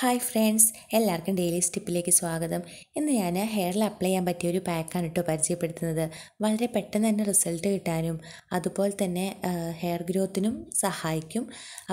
hi friends എല്ലാവർക്കും daily സ്റ്റിപ്പിലേക്ക് സ്വാഗതം ഇന്ന് ഞാൻ ഹെയറിൽ അപ്ലൈ ചെയ്യാൻ പറ്റിയ ഒരു പാക്കാണ് കേട്ടോ പരിചയപ്പെടുത്തുന്നത് വളരെ പെട്ടെന്ന് തന്നെ റിസൾട്ട് കിട്ടാനും അതുപോലെ തന്നെ ഹെയർ ഗ്രോത്തിനും സഹായിക്കും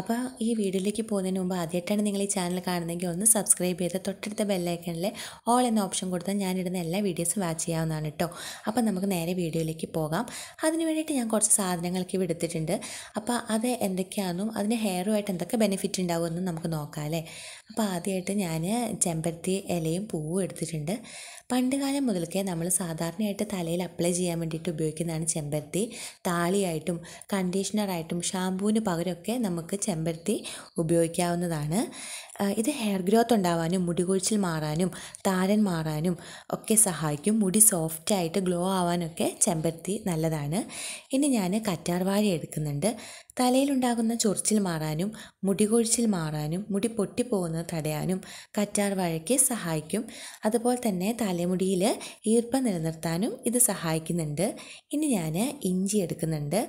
അപ്പോൾ ഈ വീഡിയോയിലേക്ക് പോകുന്നതിന് മുമ്പ് ആദ്യമായിട്ടാണ് നിങ്ങൾ ഈ ചാനൽ കാണുന്നതെങ്കിൽ ഒന്ന് സബ്സ്ക്രൈബ് ചെയ്ത് തൊട്ടടുത്ത ബെല്ലൈക്കണിൽ ഓൾ എന്ന ഓപ്ഷൻ കൊടുത്താൽ ഞാനിടുന്ന എല്ലാ വീഡിയോസും വാച്ച് ചെയ്യാവുന്നതാണ് കേട്ടോ അപ്പോൾ നമുക്ക് നേരെ വീഡിയോയിലേക്ക് പോകാം അതിന് വേണ്ടിയിട്ട് ഞാൻ കുറച്ച് സാധനങ്ങളൊക്കെ ഇവിടെ എടുത്തിട്ടുണ്ട് അപ്പോൾ അത് എന്തൊക്കെയാണെന്നും അതിന് ഹെയറുമായിട്ട് എന്തൊക്കെ ബെനിഫിറ്റ് ഉണ്ടാവുമെന്നും നമുക്ക് നോക്കാം അല്ലേ അപ്പോൾ ആദ്യമായിട്ട് ഞാൻ ചെമ്പരത്തി ഇലയും പൂവും എടുത്തിട്ടുണ്ട് പണ്ട് കാലം മുതൽക്കേ നമ്മൾ സാധാരണയായിട്ട് തലയിൽ അപ്ലൈ ചെയ്യാൻ വേണ്ടിയിട്ട് ഉപയോഗിക്കുന്നതാണ് ചെമ്പരത്തി താളിയായിട്ടും കണ്ടീഷണറായിട്ടും ഷാമ്പൂവിന് പകരമൊക്കെ നമുക്ക് ചെമ്പരത്തി ഉപയോഗിക്കാവുന്നതാണ് ഇത് ഹെയർ ഗ്രോത്ത് ഉണ്ടാവാനും മുടി കൊഴിച്ചിൽ മാറാനും താരൻ മാറാനും ഒക്കെ സഹായിക്കും മുടി സോഫ്റ്റായിട്ട് ഗ്ലോ ആവാനൊക്കെ ചെമ്പരത്തി നല്ലതാണ് ഇനി ഞാൻ കറ്റാർവാഴ എടുക്കുന്നുണ്ട് തലയിലുണ്ടാകുന്ന ചൊറിച്ചിൽ മാറാനും മുടി കൊഴിച്ചിൽ മാറാനും മുടി പൊട്ടിപ്പോകുന്നത് തടയാനും കറ്റാർ വാഴയ്ക്ക് സഹായിക്കും അതുപോലെ തന്നെ തലമുടിയിൽ ഈർപ്പം നിലനിർത്താനും ഇത് സഹായിക്കുന്നുണ്ട് ഇനി ഞാൻ ഇഞ്ചി എടുക്കുന്നുണ്ട്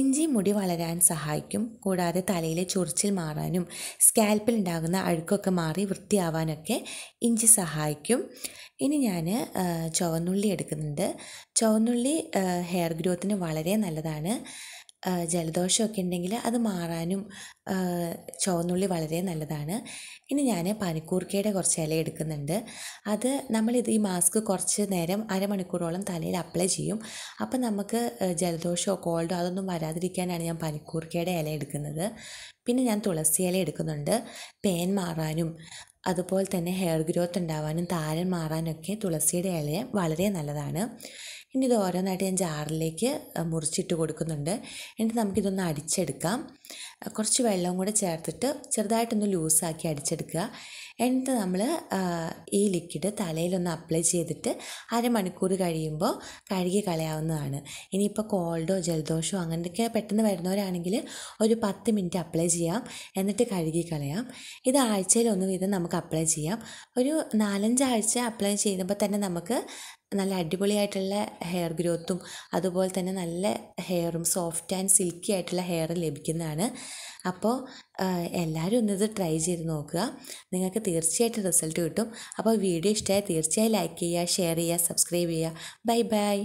ഇഞ്ചി മുടി വളരാൻ സഹായിക്കും കൂടാതെ തലയിലെ ചൊറിച്ചിൽ മാറാനും സ്കാൽപ്പിൽ ഉണ്ടാകുന്ന അഴുക്കൊക്കെ മാറി വൃത്തിയാവാനൊക്കെ ഇഞ്ചി സഹായിക്കും ഇനി ഞാൻ ചുവന്നുള്ളി എടുക്കുന്നുണ്ട് ചുവന്നുള്ളി ഹെയർ ഗ്രോത്തിന് വളരെ നല്ലതാണ് ജലദോഷമൊക്കെ ഉണ്ടെങ്കിൽ അത് മാറാനും ചുവന്നുള്ളി വളരെ നല്ലതാണ് ഇനി ഞാൻ പനിക്കൂർക്കയുടെ കുറച്ച് ഇല എടുക്കുന്നുണ്ട് അത് നമ്മളിത് ഈ മാസ്ക് കുറച്ച് നേരം അരമണിക്കൂറോളം തലയിൽ അപ്ലൈ ചെയ്യും അപ്പം നമുക്ക് ജലദോഷമോ കോൾഡോ അതൊന്നും വരാതിരിക്കാനാണ് ഞാൻ പനിക്കൂർക്കയുടെ ഇല എടുക്കുന്നത് പിന്നെ ഞാൻ തുളസി ഇല എടുക്കുന്നുണ്ട് പേൻ മാറാനും അതുപോലെ തന്നെ ഹെയർ ഗ്രോത്ത് ഉണ്ടാവാനും താരൻ മാറാനൊക്കെ തുളസിയുടെ ഇല വളരെ നല്ലതാണ് ഇനി ഇത് ഓരോന്നായിട്ട് ഞാൻ ജാറിലേക്ക് മുറിച്ചിട്ട് കൊടുക്കുന്നുണ്ട് എന്നിട്ട് നമുക്കിതൊന്ന് അടിച്ചെടുക്കാം കുറച്ച് വെള്ളം കൂടെ ചേർത്തിട്ട് ചെറുതായിട്ടൊന്ന് ലൂസാക്കി അടിച്ചെടുക്കുക എന്നിട്ട് നമ്മൾ ഈ ലിക്വിഡ് തലയിലൊന്ന് അപ്ലൈ ചെയ്തിട്ട് അരമണിക്കൂർ കഴിയുമ്പോൾ കഴുകി കളയാവുന്നതാണ് ഇനിയിപ്പോൾ കോൾഡോ ജലദോഷമോ അങ്ങനെയൊക്കെ പെട്ടെന്ന് വരുന്നവരാണെങ്കിൽ ഒരു പത്ത് മിനിറ്റ് അപ്ലൈ ചെയ്യാം എന്നിട്ട് കഴുകി കളയാം ഇത് ആഴ്ചയിൽ ഒന്ന് വീതം നമുക്ക് അപ്ലൈ ചെയ്യാം ഒരു നാലഞ്ചാഴ്ച അപ്ലൈ ചെയ്യുമ്പോൾ തന്നെ നമുക്ക് നല്ല അടിപൊളിയായിട്ടുള്ള ഹെയർ ഗ്രോത്തും അതുപോലെ തന്നെ നല്ല ഹെയറും സോഫ്റ്റ് ആൻഡ് സിൽക്കി ആയിട്ടുള്ള ഹെയർ ലഭിക്കുന്നതാണ് അപ്പോൾ എല്ലാവരും ഒന്നിത് ട്രൈ ചെയ്ത് നോക്കുക നിങ്ങൾക്ക് തീർച്ചയായിട്ടും റിസൾട്ട് കിട്ടും അപ്പോൾ വീഡിയോ ഇഷ്ടമായി തീർച്ചയായും ലൈക്ക് ചെയ്യുക ഷെയർ ചെയ്യുക സബ്സ്ക്രൈബ് ചെയ്യുക ബൈ ബൈ